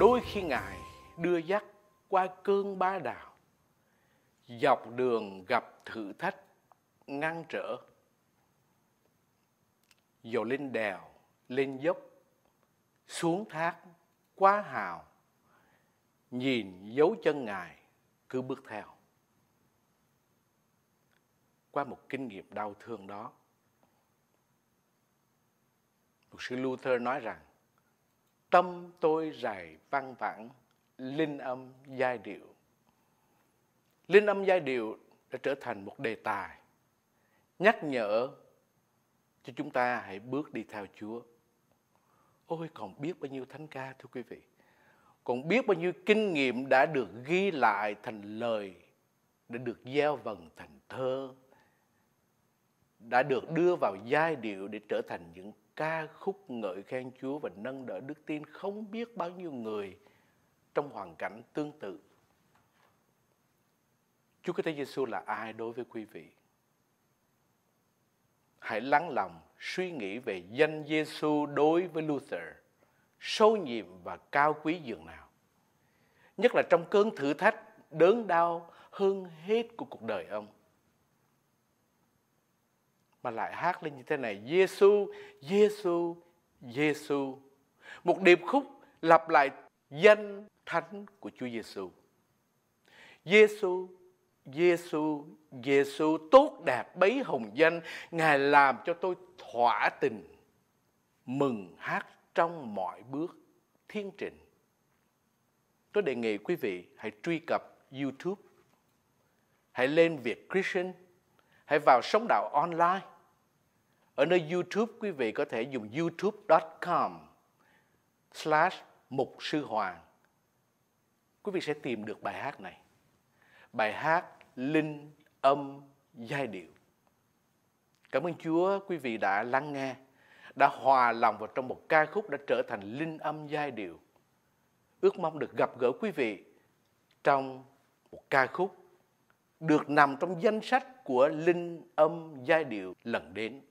đôi khi ngài đưa dắt qua cơn ba đảo dọc đường gặp thử thách ngăn trở dầu lên đèo lên dốc xuống thác qua hào nhìn dấu chân ngài cứ bước theo qua một kinh nghiệm đau thương đó mục sư luther nói rằng tâm tôi dài vang vẳng linh âm giai điệu linh âm giai điệu đã trở thành một đề tài nhắc nhở cho chúng ta hãy bước đi theo Chúa. Ôi còn biết bao nhiêu thánh ca thưa quý vị. Còn biết bao nhiêu kinh nghiệm đã được ghi lại thành lời, đã được gieo vần thành thơ, đã được đưa vào giai điệu để trở thành những ca khúc ngợi khen Chúa và nâng đỡ đức tin không biết bao nhiêu người trong hoàn cảnh tương tự. Chúa Kitô Giêsu là ai đối với quý vị? Hãy lắng lòng suy nghĩ về danh Giêsu đối với Luther, sâu nhiệm và cao quý dường nào. Nhất là trong cơn thử thách đớn đau hơn hết của cuộc đời ông mà lại hát lên như thế này Giêsu Giêsu Giêsu một điệp khúc lặp lại danh thánh của Chúa Giêsu Giêsu Giêsu Giêsu tốt đẹp bấy hồng danh ngài làm cho tôi thỏa tình mừng hát trong mọi bước thiên trình tôi đề nghị quý vị hãy truy cập YouTube hãy lên việc Christian Hãy vào Sống Đạo Online. Ở nơi YouTube, quý vị có thể dùng youtube.com slash mục sư hoàng. Quý vị sẽ tìm được bài hát này. Bài hát Linh Âm Giai Điệu. Cảm ơn Chúa quý vị đã lắng nghe, đã hòa lòng vào trong một ca khúc đã trở thành linh âm giai điệu. Ước mong được gặp gỡ quý vị trong một ca khúc được nằm trong danh sách của linh âm giai điệu lần đến